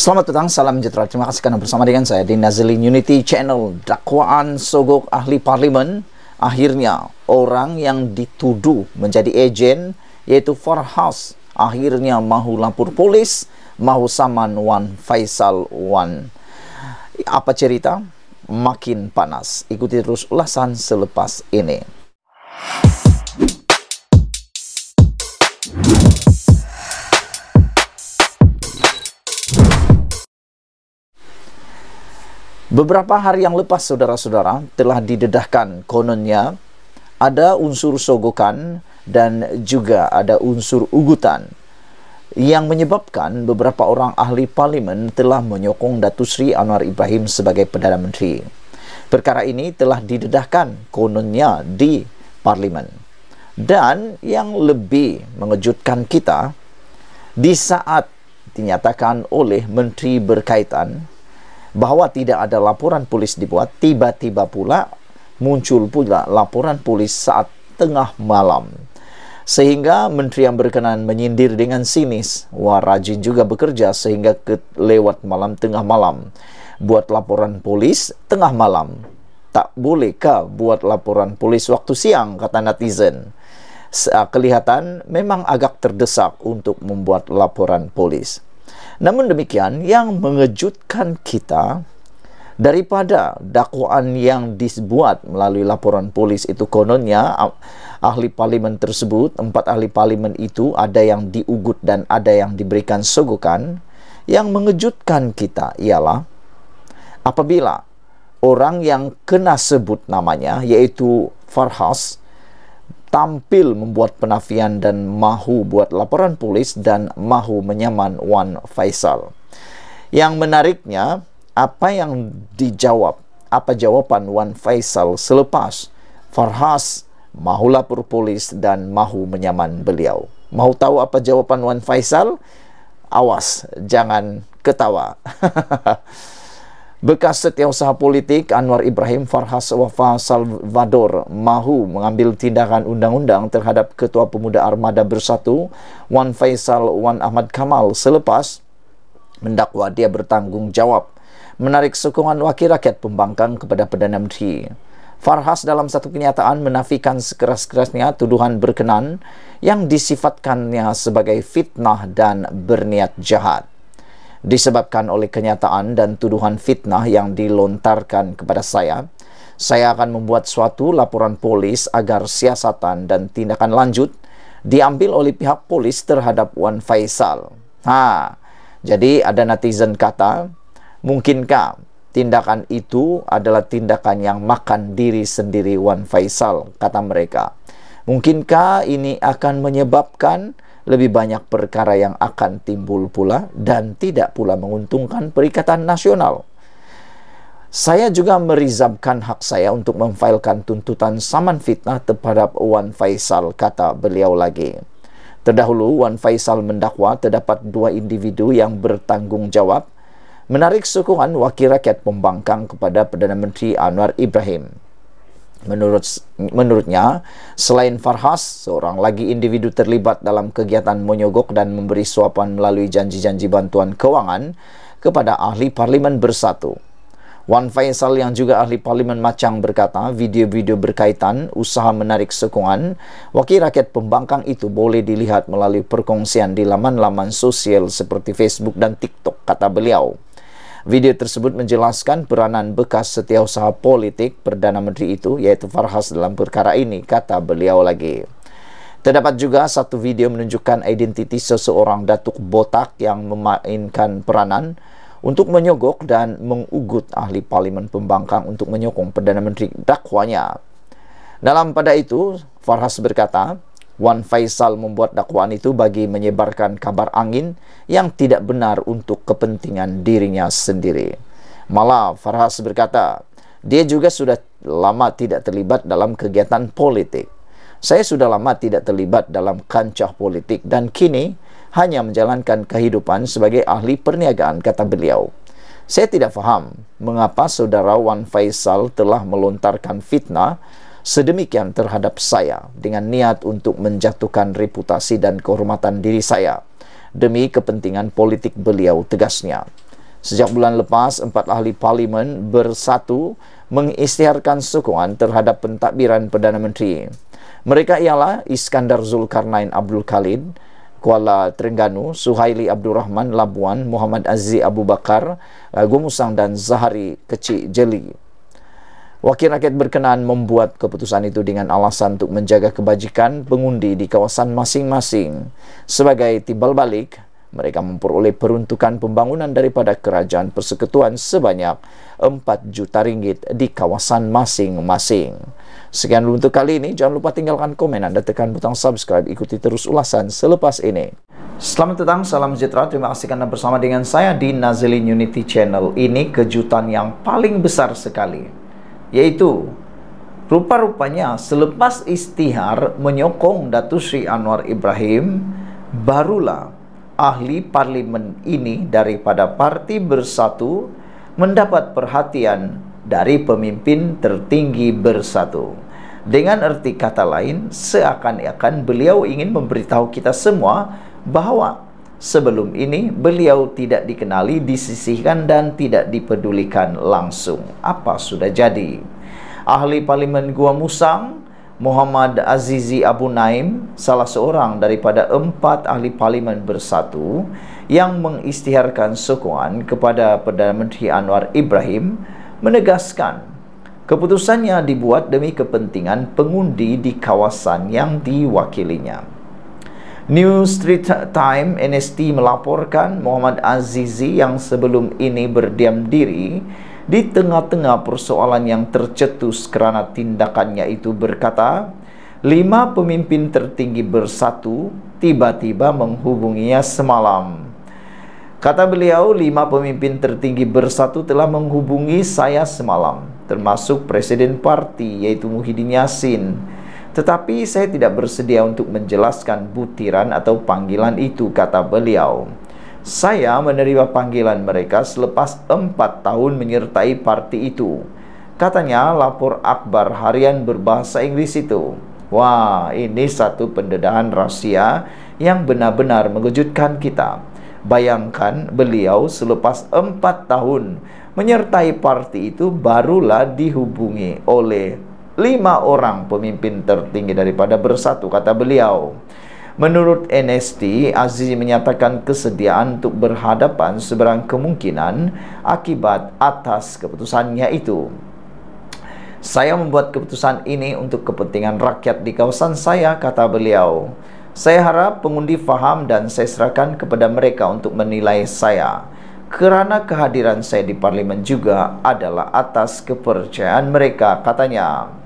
Selamat datang, salam sejahtera. Terima kasih kerana bersama dengan saya di Nazilin Unity Channel. Dakwaan sogok ahli parlimen, akhirnya orang yang dituduh menjadi ejen, yaitu Farhas, akhirnya mahu lapor polis, mahu saman Wan Faisal Wan. Apa cerita? Makin panas. Ikuti terus ulasan selepas ini. Selepas ini. Beberapa hari yang lepas, saudara-saudara, telah didedahkan kononnya ada unsur sogokan dan juga ada unsur ugutan yang menyebabkan beberapa orang ahli parlimen telah menyokong Datu Sri Anwar Ibrahim sebagai Perdana Menteri. Perkara ini telah didedahkan kononnya di parlimen. Dan yang lebih mengejutkan kita, di saat dinyatakan oleh Menteri berkaitan, bahwa tidak ada laporan polis dibuat, tiba-tiba pula muncul pula laporan polis saat tengah malam. Sehingga menteri yang berkenan menyindir dengan sinis. Wah, rajin juga bekerja sehingga ke lewat malam tengah malam. Buat laporan polis tengah malam. Tak bolehkah buat laporan polis waktu siang, kata netizen kelihatan memang agak terdesak untuk membuat laporan polis. Namun demikian, yang mengejutkan kita daripada dakwaan yang dibuat melalui laporan polis itu kononnya ah, ahli parlemen tersebut, empat ahli parlemen itu ada yang diugut dan ada yang diberikan sogokan, yang mengejutkan kita ialah apabila orang yang kena sebut namanya yaitu Farhas tampil membuat penafian dan mahu buat laporan polis dan mahu menyaman Wan Faisal. Yang menariknya, apa yang dijawab, apa jawapan Wan Faisal selepas Farhas mahu lapor polis dan mahu menyaman beliau. Mau tahu apa jawapan Wan Faisal? Awas, jangan ketawa. Bekas setiausaha politik Anwar Ibrahim Farhas Wafa Salvador mahu mengambil tindakan undang-undang terhadap Ketua Pemuda Armada Bersatu Wan Faisal Wan Ahmad Kamal selepas mendakwa dia bertanggungjawab menarik sokongan wakil rakyat pembangkang kepada Perdana Menteri. Farhas dalam satu kenyataan menafikan sekeras-kerasnya tuduhan berkenan yang disifatkannya sebagai fitnah dan berniat jahat. disebabkan oleh kenyataan dan tuduhan fitnah yang dilontarkan kepada saya, saya akan membuat suatu laporan polis agar siasatan dan tindakan lanjut diambil oleh pihak polis terhadap Wan Faisal. Ha, jadi ada netizen kata, mungkinkah tindakan itu adalah tindakan yang makan diri sendiri Wan Faisal, kata mereka. Mungkinkah ini akan menyebabkan lebih banyak perkara yang akan timbul pula dan tidak pula menguntungkan Perikatan Nasional. Saya juga merizabkan hak saya untuk memfailkan tuntutan saman fitnah terhadap Wan Faisal, kata beliau lagi. Terdahulu, Wan Faisal mendakwa terdapat dua individu yang bertanggungjawab menarik sokongan wakil rakyat pembangkang kepada Perdana Menteri Anwar Ibrahim. Menurut menurutnya, selain Farhas, seorang lagi individu terlibat dalam kegiatan menyogok dan memberi suapan melalui janji-janji bantuan kewangan kepada ahli parlimen bersatu. Wan Faisal yang juga ahli parlimen Macang berkata, video-video berkaitan usaha menarik sokongan wakil rakyat pembangkang itu boleh dilihat melalui perkongsian di laman-laman sosial seperti Facebook dan TikTok, kata beliau. Video tersebut menjelaskan peranan bekas setiausaha politik Perdana Menteri itu yaitu Farhas dalam perkara ini, kata beliau lagi. Terdapat juga satu video menunjukkan identiti seseorang datuk botak yang memainkan peranan untuk menyogok dan mengugut ahli parlimen pembangkang untuk menyokong Perdana Menteri dakwanya. Dalam pada itu, Farhas berkata, Wan Faisal membuat dakwaan itu bagi menyebarkan kabar angin yang tidak benar untuk kepentingan dirinya sendiri. Malah Farhas berkata, dia juga sudah lama tidak terlibat dalam kegiatan politik. Saya sudah lama tidak terlibat dalam kancah politik dan kini hanya menjalankan kehidupan sebagai ahli perniagaan, kata beliau. Saya tidak faham mengapa saudara Wan Faisal telah melontarkan fitnah sedemikian terhadap saya dengan niat untuk menjatuhkan reputasi dan kehormatan diri saya demi kepentingan politik beliau tegasnya. Sejak bulan lepas, empat ahli parlimen bersatu mengisytiharkan sokongan terhadap pentadbiran Perdana Menteri. Mereka ialah Iskandar Zulkarnain Abdul Khalid, Kuala Terengganu, Suhaili Abdul Rahman Labuan, Muhammad Aziz Abu Bakar, Gumusang dan Zahari Kecik Jeli. Wakil rakyat berkenaan membuat keputusan itu dengan alasan untuk menjaga kebajikan pengundi di kawasan masing-masing. Sebagai timbal balik, mereka memperoleh peruntukan pembangunan daripada kerajaan persekutuan sebanyak 4 juta ringgit di kawasan masing-masing. Sekian dulu untuk kali ini. Jangan lupa tinggalkan komen dan tekan butang subscribe. Ikuti terus ulasan selepas ini. Selamat datang, salam sejahtera. Terima kasih kerana bersama dengan saya di Nazilin Unity Channel. Ini kejutan yang paling besar sekali. yaitu rupa-rupanya selepas istihar menyokong Datu Sri Anwar Ibrahim barulah ahli parlimen ini daripada Parti Bersatu mendapat perhatian dari pemimpin tertinggi bersatu. Dengan arti kata lain, seakan-akan beliau ingin memberitahu kita semua bahwa sebelum ini beliau tidak dikenali, disisihkan dan tidak dipedulikan langsung. Apa sudah jadi? Ahli Parlimen Gua Musang, Muhammad Azizi Abu Naim, salah seorang daripada empat ahli Parlimen Bersatu yang mengistiharkan sokongan kepada Perdana Menteri Anwar Ibrahim, menegaskan keputusannya dibuat demi kepentingan pengundi di kawasan yang diwakilinya. New Street Time NST melaporkan Muhammad Azizi yang sebelum ini berdiam diri di tengah-tengah persoalan yang tercetus kerana tindakannya itu berkata lima pemimpin tertinggi bersatu tiba-tiba menghubunginya semalam kata beliau lima pemimpin tertinggi bersatu telah menghubungi saya semalam termasuk Presiden Parti yaitu Muhyiddin Yassin tetapi saya tidak bersedia untuk menjelaskan butiran atau panggilan itu, kata beliau. Saya menerima panggilan mereka selepas empat tahun menyertai parti itu. Katanya lapor akbar harian berbahasa Inggris itu. Wah, ini satu pendedahan rahsia yang benar-benar mengejutkan kita. Bayangkan beliau selepas empat tahun menyertai parti itu barulah dihubungi oleh lima orang pemimpin tertinggi daripada bersatu kata beliau Menurut NST, Aziz menyatakan kesediaan untuk berhadapan seberang kemungkinan akibat atas keputusannya itu. Saya membuat keputusan ini untuk kepentingan rakyat di kawasan saya, kata beliau. Saya harap pengundi faham dan saya serahkan kepada mereka untuk menilai saya. Kerana kehadiran saya di parlimen juga adalah atas kepercayaan mereka, katanya.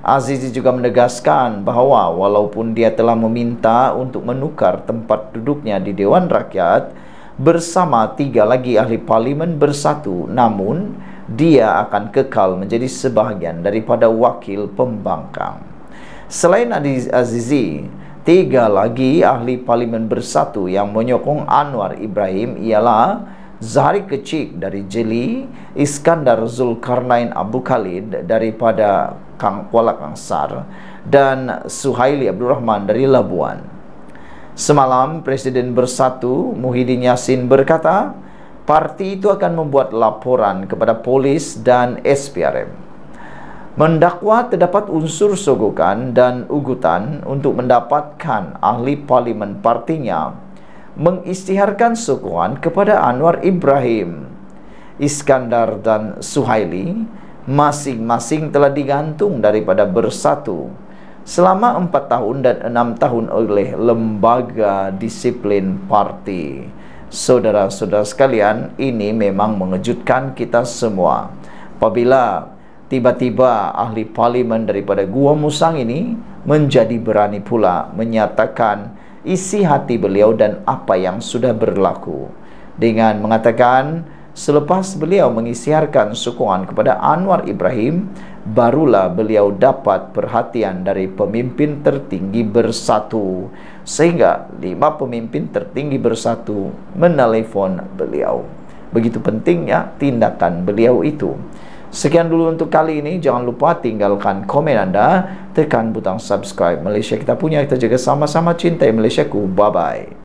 Azizi juga menegaskan bahawa walaupun dia telah meminta untuk menukar tempat duduknya di Dewan Rakyat bersama tiga lagi ahli parlimen bersatu namun dia akan kekal menjadi sebahagian daripada wakil pembangkang. Selain Azizi, tiga lagi ahli parlimen bersatu yang menyokong Anwar Ibrahim ialah Zahari Kecik dari Jeli, Iskandar Zulkarnain Abu Khalid daripada Kang Kuala Kangsar dan Suhaili Abdul Rahman dari Labuan. Semalam Presiden Bersatu Muhyiddin Yassin berkata, parti itu akan membuat laporan kepada polis dan SPRM. Mendakwa terdapat unsur sogokan dan ugutan untuk mendapatkan ahli parlimen partinya mengistiharkan sokongan kepada Anwar Ibrahim, Iskandar dan Suhaili masing-masing telah digantung daripada bersatu selama empat tahun dan enam tahun oleh lembaga disiplin parti. Saudara-saudara sekalian, ini memang mengejutkan kita semua. Apabila tiba-tiba ahli parlimen daripada Gua Musang ini menjadi berani pula menyatakan isi hati beliau dan apa yang sudah berlaku dengan mengatakan selepas beliau mengisiarkan sokongan kepada Anwar Ibrahim barulah beliau dapat perhatian dari pemimpin tertinggi bersatu sehingga lima pemimpin tertinggi bersatu menelpon beliau begitu pentingnya tindakan beliau itu Sekian dulu untuk kali ini. Jangan lupa tinggalkan komen anda, tekan butang subscribe. Malaysia kita punya, kita jaga sama-sama cintai ku. Bye bye.